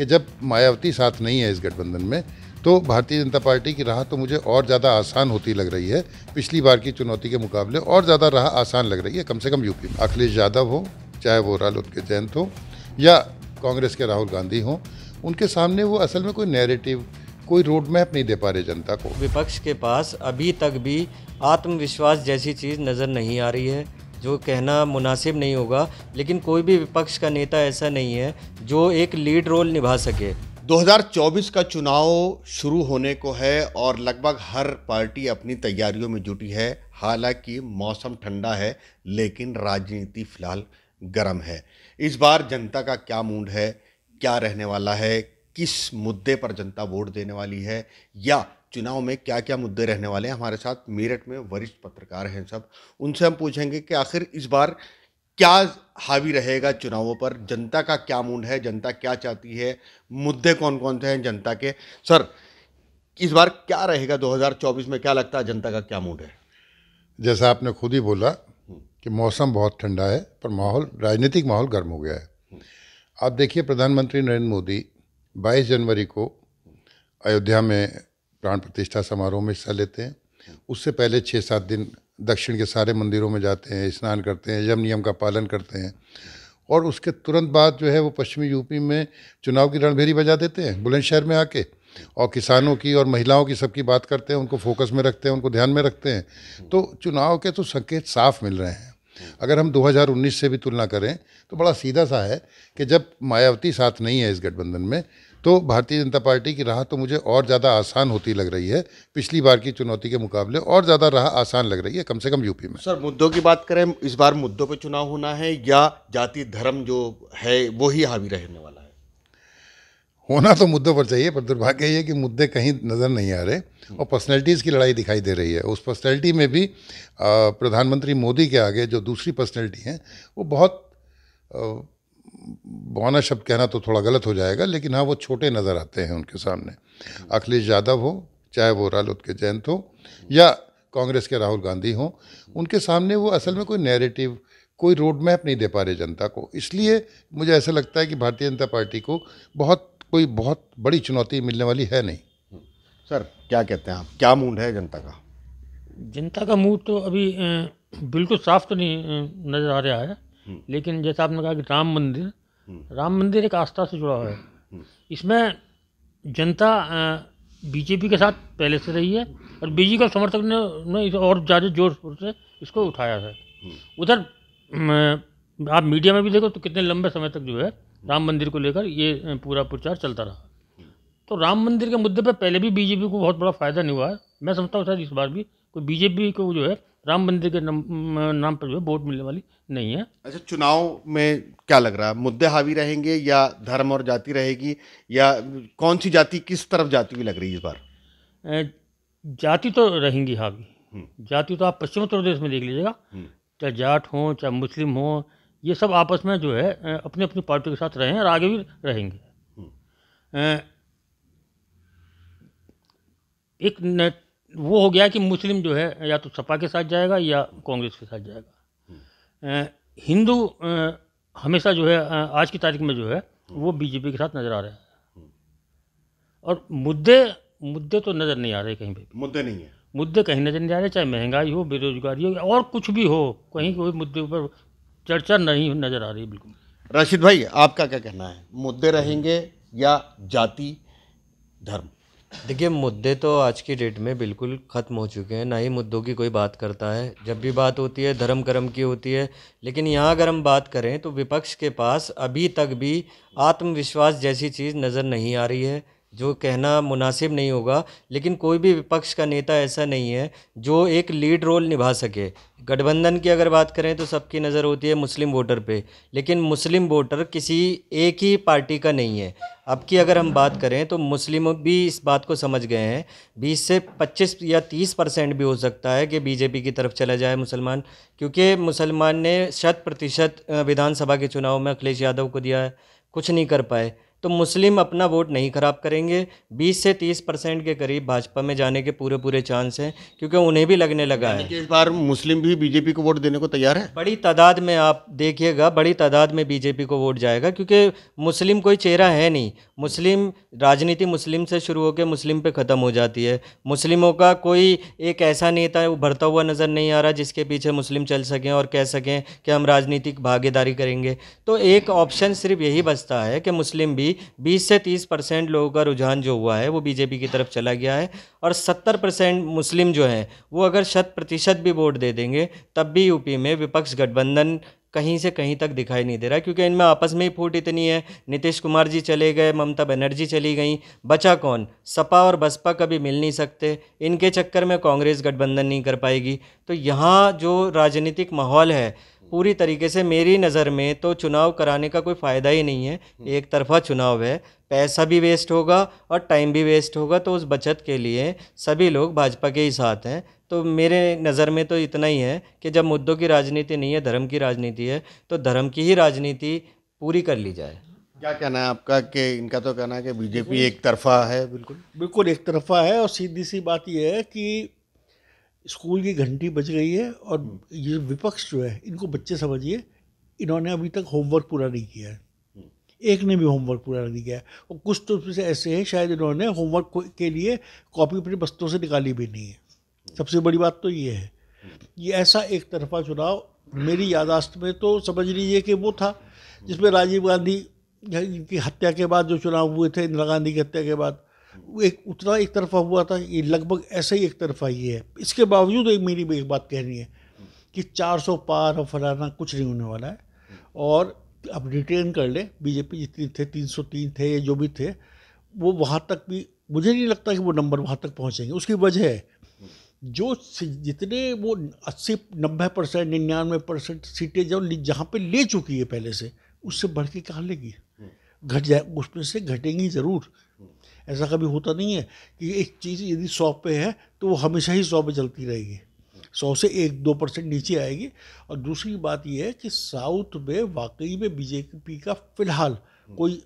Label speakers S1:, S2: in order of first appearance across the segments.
S1: कि जब मायावती साथ नहीं है इस गठबंधन में तो भारतीय जनता पार्टी की राह तो मुझे और ज़्यादा आसान होती लग रही है पिछली बार की चुनौती के मुकाबले और ज़्यादा राह आसान लग रही है कम से कम यूपी में अखिलेश यादव हो चाहे वो रालोद के जयंत हो या कांग्रेस के राहुल गांधी हों उनके सामने वो असल में कोई नैरेटिव कोई रोड मैप नहीं दे पा रहे जनता को
S2: विपक्ष के पास अभी तक भी आत्मविश्वास जैसी चीज़ नज़र नहीं आ रही है जो कहना मुनासिब नहीं होगा लेकिन कोई भी विपक्ष का नेता ऐसा नहीं है जो एक लीड रोल निभा सके 2024 का चुनाव शुरू होने को है और लगभग हर पार्टी अपनी तैयारियों
S3: में जुटी है हालांकि मौसम ठंडा है लेकिन राजनीति फिलहाल गर्म है इस बार जनता का क्या मूड है क्या रहने वाला है किस मुद्दे पर जनता वोट देने वाली है या चुनाव में क्या क्या मुद्दे रहने वाले हैं हमारे साथ मेरठ में वरिष्ठ पत्रकार हैं सब उनसे हम पूछेंगे कि आखिर इस बार क्या हावी रहेगा चुनावों पर जनता का क्या मूड है जनता क्या चाहती है मुद्दे कौन कौन से हैं जनता के सर इस बार क्या रहेगा 2024 में क्या लगता है जनता का
S1: क्या मूड है जैसा आपने खुद ही बोला हम्म। कि मौसम बहुत ठंडा है पर माहौल राजनीतिक माहौल गर्म हो गया है हम्म। आप देखिए प्रधानमंत्री नरेंद्र मोदी 22 जनवरी को हम्म। अयोध्या में प्राण प्रतिष्ठा समारोह में हिस्सा लेते हैं उससे पहले छः सात दिन दक्षिण के सारे मंदिरों में जाते हैं स्नान करते हैं यम नियम का पालन करते हैं और उसके तुरंत बाद जो है वो पश्चिमी यूपी में चुनाव की रणभेरी बजा देते हैं बुलंदशहर में आके और किसानों की और महिलाओं की सबकी बात करते हैं उनको फोकस में रखते हैं उनको ध्यान में रखते हैं तो चुनाव के तो संकेत साफ मिल रहे हैं अगर हम 2019 से भी तुलना करें तो बड़ा सीधा सा है कि जब मायावती साथ नहीं है इस गठबंधन में तो भारतीय जनता पार्टी की राह तो मुझे और ज़्यादा आसान होती लग रही है पिछली बार की चुनौती के मुकाबले और ज़्यादा राह आसान लग रही है कम से कम यूपी में सर मुद्दों की बात करें इस बार मुद्दों पर चुनाव होना है या
S3: जाति धर्म जो है वो ही हावी रहने वाला है
S1: होना तो मुद्दों पर चाहिए पर दुर्भाग्य ये कि मुद्दे कहीं नज़र नहीं आ रहे और पर्सनैलिटीज़ की लड़ाई दिखाई दे रही है उस पर्सनैलिटी में भी प्रधानमंत्री मोदी के आगे जो दूसरी पर्सनैलिटी हैं वो बहुत मौना शब्द कहना तो थोड़ा गलत हो जाएगा लेकिन हाँ वो छोटे नज़र आते हैं उनके सामने अखिलेश यादव हो चाहे वो रालोद के जयंत हो या कांग्रेस के राहुल गांधी हों उनके सामने वो असल में कोई नैरेटिव कोई रोड मैप नहीं दे पा रहे जनता को इसलिए मुझे ऐसा लगता है कि भारतीय जनता पार्टी को बहुत कोई बहुत बड़ी चुनौती मिलने वाली है नहीं सर क्या कहते हैं आप क्या मूड है जनता का
S4: जनता का मूड तो अभी बिल्कुल साफ तो नहीं नज़र आ रहा है लेकिन जैसा आपने कहा कि राम मंदिर हम्म। राम मंदिर एक आस्था से जुड़ा हुआ है हम्म। इसमें जनता बीजेपी के साथ पहले से रही है और बीजेपी का समर्थक ने, इस और ज़्यादा जोर शोर से इसको उठाया है हम्म। उधर आप मीडिया में भी देखो तो कितने लंबे समय तक जो है राम मंदिर को लेकर ये पूरा प्रचार चलता रहा तो राम मंदिर के मुद्दे पर पहले भी बीजेपी को बहुत बड़ा फ़ायदा नहीं हुआ है मैं समझता हूँ शायद इस बार भी कोई बीजेपी को जो है राम मंदिर के नाम, पर जो है वोट मिलने वाली नहीं है अच्छा चुनाव
S3: में क्या लग रहा है मुद्दे हावी रहेंगे या धर्म और जाति रहेगी या कौन सी जाति किस तरफ जाती हुई लग रही है इस बार
S4: जाति तो रहेंगी हावी हम्म। जाति तो आप पश्चिम उत्तर प्रदेश में देख लीजिएगा हम्म। चाहे जाट हो चाहे मुस्लिम हों ये सब आपस में जो है अपनी अपनी पार्टी के साथ रहे हैं और आगे भी रहेंगे हम्म। एक वो हो गया कि मुस्लिम जो है या तो सपा के साथ जाएगा या कांग्रेस के साथ जाएगा हम्म। हिंदू हमेशा जो है आज की तारीख में जो है वो बीजेपी के साथ नज़र आ रहा है हम्म। और मुद्दे मुद्दे तो नज़र नहीं आ रहे कहीं पे मुद्दे नहीं है मुद्दे कहीं नज़र नहीं आ रहे चाहे महंगाई हो बेरोजगारी हो और कुछ भी हो कहीं कोई मुद्दे पर चर्चा नहीं नज़र आ रही बिल्कुल
S2: राशिद भाई आपका क्या कहना है मुद्दे रहेंगे या जाति धर्म देखिए मुद्दे तो आज की डेट में बिल्कुल ख़त्म हो चुके हैं ना ही मुद्दों की कोई बात करता है जब भी बात होती है धर्म कर्म की होती है लेकिन यहाँ अगर हम बात करें तो विपक्ष के पास अभी तक भी आत्मविश्वास जैसी चीज़ नज़र नहीं आ रही है जो कहना मुनासिब नहीं होगा लेकिन कोई भी विपक्ष का नेता ऐसा नहीं है जो एक लीड रोल निभा सके गठबंधन की अगर बात करें तो सबकी नज़र होती है मुस्लिम वोटर पे लेकिन मुस्लिम वोटर किसी एक ही पार्टी का नहीं है अब की अगर हम बात करें तो मुस्लिम भी इस बात को समझ गए हैं बीस से पच्चीस या तीस परसेंट भी हो सकता है कि बीजेपी की तरफ चला जाए मुसलमान क्योंकि मुसलमान ने शत प्रतिशत विधानसभा के चुनाव में अखिलेश यादव को दिया है कुछ नहीं कर पाए तो मुस्लिम अपना वोट नहीं ख़राब करेंगे 20 से 30 परसेंट के करीब भाजपा में जाने के पूरे पूरे चांस हैं क्योंकि उन्हें भी लगने लगा है इस बार मुस्लिम भी बीजेपी को वोट देने को तैयार है बड़ी तादाद में आप देखिएगा बड़ी तादाद में बीजेपी को वोट जाएगा क्योंकि मुस्लिम कोई चेहरा है नहीं मुस्लिम राजनीति मुस्लिम से शुरू होकर मुस्लिम पर ख़त्म हो जाती है मुस्लिमों का कोई एक ऐसा नेता उभरता हुआ नज़र नहीं आ रहा जिसके पीछे मुस्लिम चल सकें और कह सकें कि हम राजनीतिक भागीदारी करेंगे तो एक ऑप्शन सिर्फ यही बचता है कि मुस्लिम भी 20 से 30 परसेंट लोगों का रुझान जो हुआ है वो बीजेपी की तरफ चला गया है और 70 परसेंट मुस्लिम जो हैं वो अगर शत प्रतिशत भी वोट दे देंगे तब भी यूपी में विपक्ष गठबंधन कहीं से कहीं तक दिखाई नहीं दे रहा क्योंकि इनमें आपस में ही फूट इतनी है नीतीश कुमार जी चले गए ममता बनर्जी चली गई बचा कौन सपा और बसपा कभी मिल नहीं सकते इनके चक्कर में कांग्रेस गठबंधन नहीं कर पाएगी तो यहाँ जो राजनीतिक माहौल है पूरी तरीके से मेरी नज़र में तो चुनाव कराने का कोई फ़ायदा ही नहीं है हम्म। एक तरफा चुनाव है पैसा भी वेस्ट होगा और टाइम भी वेस्ट होगा तो उस बचत के लिए सभी लोग भाजपा के ही साथ हैं तो मेरे नज़र में तो इतना ही है कि जब मुद्दों की राजनीति नहीं है धर्म की राजनीति है तो धर्म की ही राजनीति पूरी कर ली जाए
S3: क्या कहना है आपका कि इनका तो कहना है कि बीजेपी एक तरफा है बिल्कुल
S5: बिल्कुल एक तरफा है और सीधी सी बात यह है कि स्कूल की घंटी बज गई है और ये विपक्ष जो है इनको बच्चे समझिए इन्होंने अभी तक होमवर्क पूरा नहीं किया है एक ने भी होमवर्क पूरा नहीं किया है और कुछ तो उसमें से ऐसे हैं शायद इन्होंने होमवर्क के लिए कॉपी अपने बस्तों से निकाली भी नहीं है सबसे बड़ी बात तो ये है ये ऐसा एक तरफा चुनाव मेरी यादाश्त में तो समझ लीजिए कि वो था जिसमें राजीव गांधी की हत्या के बाद जो चुनाव हुए थे इंदिरा गांधी की हत्या के बाद एक उतना एक तरफा हुआ था ये लगभग ऐसा ही एक तरफा ही है इसके बावजूद एक मेरी भी एक बात कहनी है कि 400 पार और फलाना कुछ नहीं होने वाला है और अब रिटेन कर ले बीजेपी जितने थे 303 थे जो भी थे वो वहाँ तक भी मुझे नहीं लगता कि वो नंबर वहाँ तक पहुँचेंगे उसकी वजह है जो जितने वो अस्सी नब्बे परसेंट निन्यानवे परसेंट सीटें जो जहाँ पर ले चुकी है पहले से उससे बढ़ के कहाँ लेगी घट जाए उसमें से घटेंगी ज़रूर ऐसा कभी होता नहीं है कि एक चीज़ यदि सौ पे है तो वो हमेशा ही सौ पे चलती रहेगी सौ से एक दो परसेंट नीचे आएगी और दूसरी बात यह है कि साउथ में वाकई में बीजेपी का फिलहाल कोई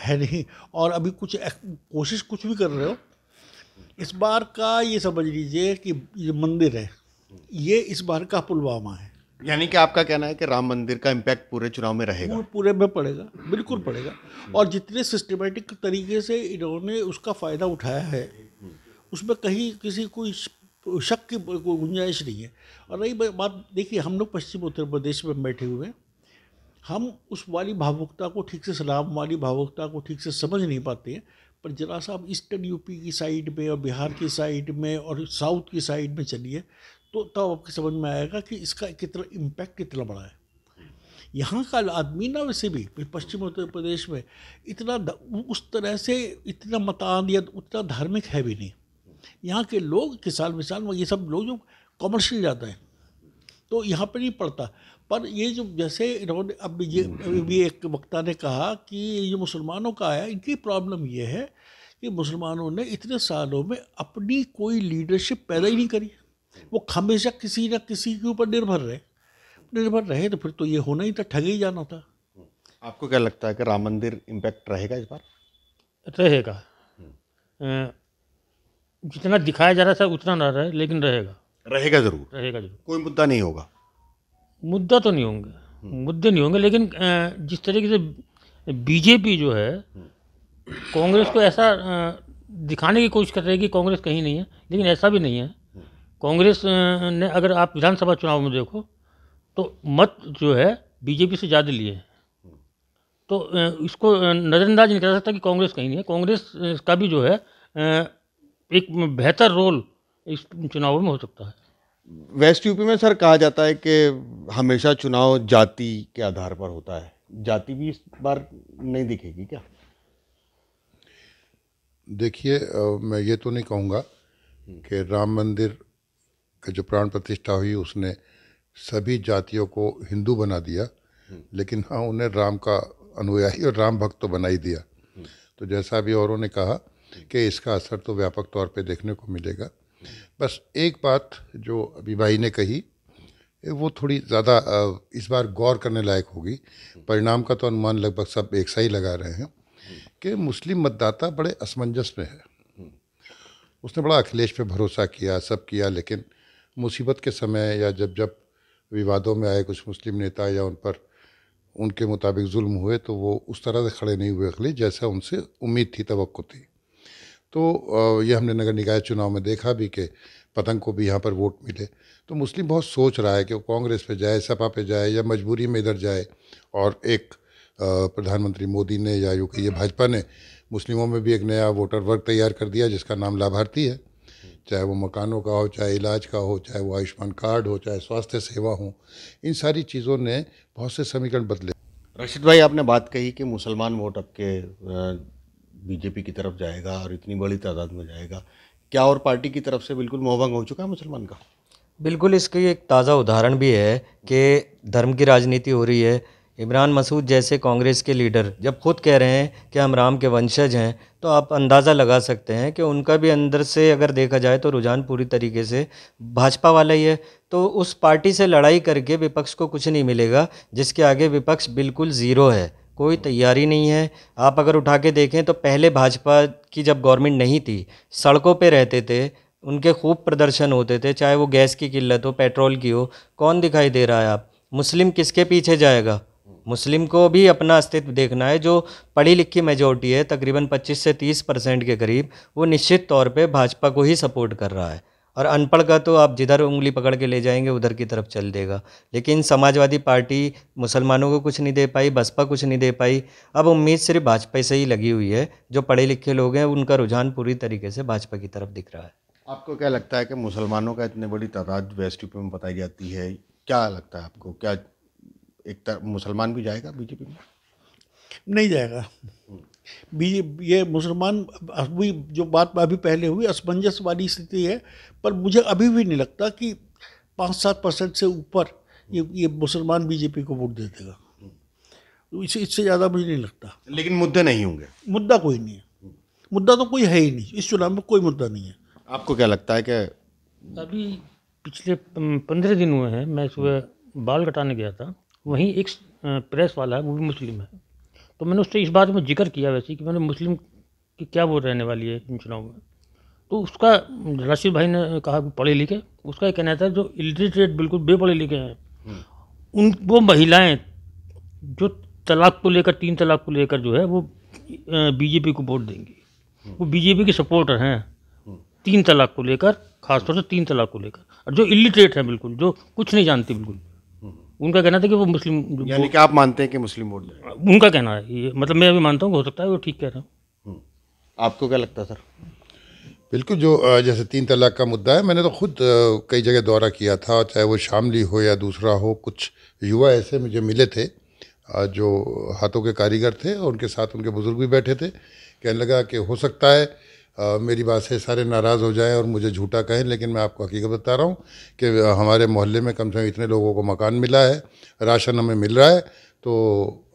S5: है नहीं और अभी कुछ कोशिश कुछ भी कर रहे हो इस बार का ये समझ लीजिए कि ये मंदिर है ये इस बार का पुलवामा है
S3: यानी कि आपका कहना है कि राम मंदिर का इम्पैक्ट पूरे चुनाव में रहेगा
S5: पूरे में पड़ेगा बिल्कुल पड़ेगा और जितने सिस्टमेटिक तरीके से इन्होंने उसका फ़ायदा उठाया है उसमें कहीं किसी कोई शक की कोई गुंजाइश नहीं है और रही बात देखिए हम लोग पश्चिम उत्तर प्रदेश में बैठे हुए हैं हम उस वाली भावुकता को ठीक से सलाम वाली भावुकता को ठीक से समझ नहीं पाते हैं पर जरा सा आप ईस्टर्न यूपी की साइड में और बिहार की साइड में और साउथ की साइड में चलिए तो तब तो आपके समझ में आएगा कि इसका कितना इम्पैक्ट कितना बड़ा है यहाँ का आदमी ना वैसे भी पश्चिम उत्तर प्रदेश में इतना उस तरह से इतना मतान या उतना धार्मिक है भी नहीं यहाँ के लोग किसान विसान ये सब लोग जो कॉमर्शियल जाते हैं तो यहाँ पर नहीं पड़ता पर ये जो जैसे इन्होंने अब ये भी एक वक्ता ने कहा कि ये मुसलमानों का आया इनकी प्रॉब्लम ये है कि मुसलमानों ने इतने सालों में अपनी कोई लीडरशिप पैदा ही नहीं करी वो हमेशा किसी ना किसी के ऊपर निर्भर रहे निर्भर रहे तो फिर तो ये होना ही था ठगे ही जाना था
S3: आपको क्या लगता है कि राम मंदिर इम्पैक्ट रहेगा इस बार
S5: रहेगा
S4: जितना दिखाया जा रहा था उतना ना रहे लेकिन रहेगा रहेगा जरूर रहेगा जरूर कोई मुद्दा नहीं होगा मुद्दा तो नहीं होंगे हम्म। मुद्दे नहीं होंगे लेकिन जिस तरीके से बीजेपी जो है हम्म। कांग्रेस को ऐसा दिखाने की कोशिश कर रही है कि कांग्रेस कहीं नहीं है लेकिन ऐसा भी नहीं है कांग्रेस ने अगर आप विधानसभा चुनाव में देखो तो मत जो है बीजेपी से ज़्यादा लिए हैं तो इसको नज़रअंदाज नहीं कर सकता कि कांग्रेस कहीं नहीं है कांग्रेस का भी जो है एक बेहतर रोल इस चुनावों में हो सकता है
S3: वेस्ट यूपी में सर कहा जाता है कि हमेशा चुनाव जाति के आधार पर होता है जाति भी इस बार नहीं दिखेगी क्या
S1: देखिए मैं ये तो नहीं कहूँगा कि राम मंदिर का जो प्राण प्रतिष्ठा हुई उसने सभी जातियों को हिंदू बना दिया हम्म। लेकिन हाँ उन्हें राम का अनुयायी और राम भक्त तो बना ही दिया हम्म। तो जैसा भी औरों ने कहा हम्म। कि इसका असर तो व्यापक तौर पे देखने को मिलेगा बस एक बात जो अभी भाई ने कही वो थोड़ी ज़्यादा इस बार गौर करने लायक होगी परिणाम का तो अनुमान लगभग सब एक सा ही लगा रहे हैं कि मुस्लिम मतदाता बड़े असमंजस में है उसने बड़ा अखिलेश पे भरोसा किया सब किया लेकिन मुसीबत के समय या जब जब विवादों में आए कुछ मुस्लिम नेता या उन पर उनके मुताबिक जुल्म हुए तो वो उस तरह से खड़े नहीं हुए अखिलेश जैसा उनसे उम्मीद थी तो थी तो ये हमने नगर निकाय चुनाव में देखा भी कि पतंग को भी यहाँ पर वोट मिले तो मुस्लिम बहुत सोच रहा है कि वो कांग्रेस पे जाए सपा पे जाए या मजबूरी में इधर जाए और एक प्रधानमंत्री मोदी ने या यूँ ये भाजपा ने मुस्लिमों में भी एक नया वोटर वर्ग तैयार कर दिया जिसका नाम लाभार्थी है चाहे वो मकानों का हो चाहे इलाज का हो चाहे वो आयुष्मान कार्ड हो चाहे स्वास्थ्य सेवा हो इन सारी चीज़ों ने बहुत से समीकरण बदले
S3: रशिद भाई आपने बात कही कि मुसलमान वोट आपके बीजेपी की तरफ जाएगा और इतनी बड़ी तादाद में जाएगा क्या और पार्टी की तरफ से बिल्कुल मोहभंग हो चुका है मुसलमान का
S2: बिल्कुल इसकी एक ताज़ा उदाहरण भी है कि धर्म की राजनीति हो रही है इमरान मसूद जैसे कांग्रेस के लीडर जब खुद कह रहे हैं कि हम राम के वंशज हैं तो आप अंदाज़ा लगा सकते हैं कि उनका भी अंदर से अगर देखा जाए तो रुझान पूरी तरीके से भाजपा वाला ही है तो उस पार्टी से लड़ाई करके विपक्ष को कुछ नहीं मिलेगा जिसके आगे विपक्ष बिल्कुल ज़ीरो है कोई तैयारी नहीं है आप अगर उठा के देखें तो पहले भाजपा की जब गवर्नमेंट नहीं थी सड़कों पर रहते थे उनके खूब प्रदर्शन होते थे चाहे वो गैस की किल्लत हो पेट्रोल की हो कौन दिखाई दे रहा है आप मुस्लिम किसके पीछे जाएगा मुस्लिम को भी अपना अस्तित्व देखना है जो पढ़ी लिखी मेजोरिटी है तकरीबन 25 से 30 परसेंट के करीब वो निश्चित तौर पे भाजपा को ही सपोर्ट कर रहा है और अनपढ़ का तो आप जिधर उंगली पकड़ के ले जाएंगे उधर की तरफ चल देगा लेकिन समाजवादी पार्टी मुसलमानों को कुछ नहीं दे पाई बसपा कुछ नहीं दे पाई अब उम्मीद सिर्फ भाजपा से ही लगी हुई है जो पढ़े लिखे लोग हैं उनका रुझान पूरी तरीके से भाजपा की तरफ दिख रहा है
S3: आपको क्या लगता है कि मुसलमानों का इतनी बड़ी तादाद वेस्ट यूपी में बताई जाती है क्या लगता है आपको क्या एक तरफ मुसलमान भी जाएगा
S5: बीजेपी में नहीं जाएगा बीजेपी ये मुसलमान अभी जो बात अभी पहले हुई असमंजस वाली स्थिति है पर मुझे अभी भी नहीं लगता कि पाँच सात परसेंट से ऊपर ये ये मुसलमान बीजेपी को वोट दे देगा तो इससे इससे ज़्यादा मुझे नहीं लगता
S3: लेकिन मुद्दे नहीं
S5: होंगे मुद्दा कोई नहीं है मुद्दा तो कोई है ही नहीं इस चुनाव में कोई मुद्दा नहीं है आपको क्या लगता है कि अभी पिछले
S4: पंद्रह दिन हुए हैं मैं सुबह बाल कटाने गया था वहीं एक प्रेस वाला है वो भी मुस्लिम है तो मैंने उससे इस बात में जिक्र किया वैसे कि मैंने मुस्लिम की क्या वो रहने वाली है इन चुनाव में तो उसका राशिद भाई ने कहा पढ़े लिखे उसका कहना था जो इलिटरेट बिल्कुल बेपढ़े लिखे हैं हम्म। उन वो महिलाएं जो तलाक को लेकर तीन तलाक को लेकर जो है वो बीजेपी को वोट देंगी हम्म। वो बीजेपी के सपोर्टर हैं हम्म। तीन तलाक को लेकर खासतौर से तीन तलाक को लेकर और जो इलिटरेट हैं बिल्कुल जो कुछ नहीं जानती बिल्कुल उनका कहना था कि वो मुस्लिम यानी कि आप मानते हैं कि मुस्लिम वोट उनका कहना है ये मतलब मैं अभी मानता हूँ हो सकता है वो ठीक कह रहा हूँ
S1: हम्म। आपको क्या लगता है सर बिल्कुल जो जैसे तीन तलाक का मुद्दा है मैंने तो ख़ुद कई जगह दौरा किया था चाहे वो शामली हो या दूसरा हो कुछ युवा ऐसे मुझे मिले थे जो हाथों के कारीगर थे और उनके साथ उनके बुज़ुर्ग भी बैठे थे कहने लगा कि हो सकता है आ, मेरी बात से सारे नाराज़ हो जाएं और मुझे झूठा कहें लेकिन मैं आपको हकीकत बता रहा हूँ कि हमारे मोहल्ले में कम से कम इतने लोगों को मकान मिला है राशन हमें मिल रहा है तो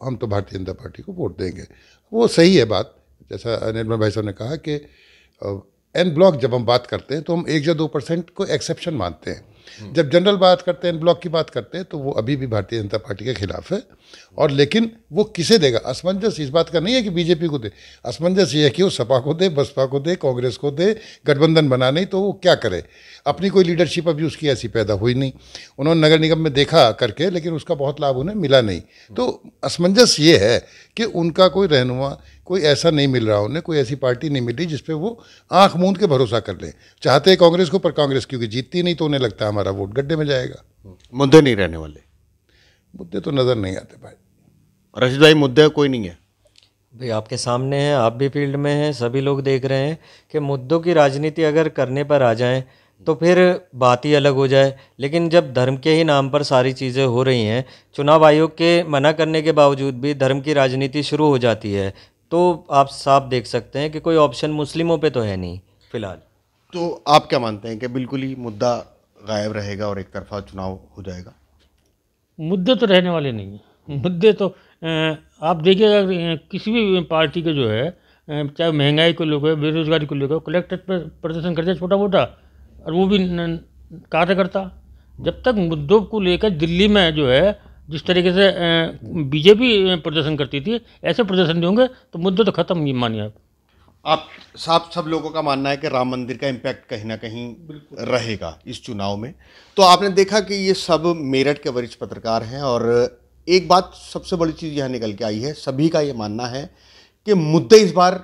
S1: हम तो भारतीय जनता पार्टी को वोट देंगे वो सही है बात जैसा निर्मल भाई साहब ने कहा कि एन ब्लॉक जब हम बात करते हैं तो हम एक या दो परसेंट को एक्सेप्शन मानते हैं जब जनरल बात करते हैं ब्लॉक की बात करते हैं तो वो अभी भी भारतीय जनता पार्टी के खिलाफ है और लेकिन वो किसे देगा असमंजस इस बात का नहीं है कि बीजेपी को दे असमंजस ये है कि वो सपा को दे बसपा को दे कांग्रेस को दे गठबंधन बना नहीं तो वो क्या करे अपनी कोई लीडरशिप अभी उसकी ऐसी पैदा हुई नहीं उन्होंने नगर निगम में देखा करके लेकिन उसका बहुत लाभ उन्हें मिला नहीं तो असमंजस ये है कि उनका कोई रहनुमा कोई ऐसा नहीं मिल रहा उन्हें कोई ऐसी पार्टी नहीं मिली जिसपे वो आंख मूंद के भरोसा कर लें चाहते हैं कांग्रेस को पर कांग्रेस क्योंकि जीतती नहीं तो उन्हें लगता है हमारा
S2: वोट गड्ढे में जाएगा मुद्दे नहीं रहने वाले मुद्दे तो नज़र नहीं आते भाई रशीद भाई मुद्दे कोई नहीं है भाई आपके सामने हैं आप भी फील्ड में हैं सभी लोग देख रहे हैं कि मुद्दों की राजनीति अगर करने पर आ जाएं तो फिर बात ही अलग हो जाए लेकिन जब धर्म के ही नाम पर सारी चीज़ें हो रही हैं चुनाव आयोग के मना करने के बावजूद भी धर्म की राजनीति शुरू हो जाती है तो आप साफ देख सकते हैं कि कोई ऑप्शन मुस्लिमों पे तो है नहीं फ़िलहाल
S3: तो आप क्या मानते हैं कि बिल्कुल ही मुद्दा गायब रहेगा और एक तरफा चुनाव हो जाएगा
S4: मुद्दे तो रहने वाले नहीं मुद्दे तो आप देखिएगा किसी भी पार्टी के जो है चाहे महंगाई को लेकर बेरोजगारी को लेकर कलेक्टर पर प्रदर्शन करते छोटा मोटा और वो भी कार्यकर्ता जब तक मुद्दों को लेकर दिल्ली में जो है जिस तरीके से बीजेपी प्रदर्शन करती थी ऐसे प्रदर्शन नहीं होंगे तो मुद्दे तो खत्म ही मानिए आप आप साफ
S3: सब लोगों का मानना है कि राम मंदिर का इम्पैक्ट कहीं ना कहीं रहेगा इस चुनाव में तो आपने देखा कि ये सब मेरठ के वरिष्ठ पत्रकार हैं और एक बात सबसे बड़ी चीज़ यह निकल के आई है सभी का ये मानना है कि मुद्दे इस बार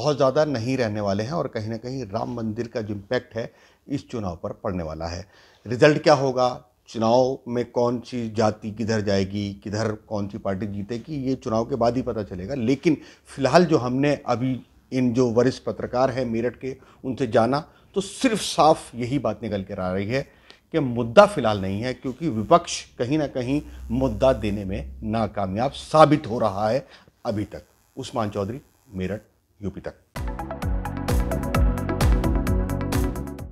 S3: बहुत ज़्यादा नहीं रहने वाले हैं और कहीं ना कहीं राम मंदिर का जो इम्पैक्ट है इस चुनाव पर पड़ने वाला है रिजल्ट क्या होगा चुनाव में कौन सी जाति किधर जाएगी किधर कौन सी पार्टी जीतेगी ये चुनाव के बाद ही पता चलेगा लेकिन फिलहाल जो हमने अभी इन जो वरिष्ठ पत्रकार हैं मेरठ के उनसे जाना तो सिर्फ साफ यही बात निकल कर आ रही है कि मुद्दा फिलहाल नहीं है क्योंकि विपक्ष कहीं ना कहीं मुद्दा देने में नाकामयाब साबित हो रहा है अभी तक उस्मान चौधरी मेरठ यूपी तक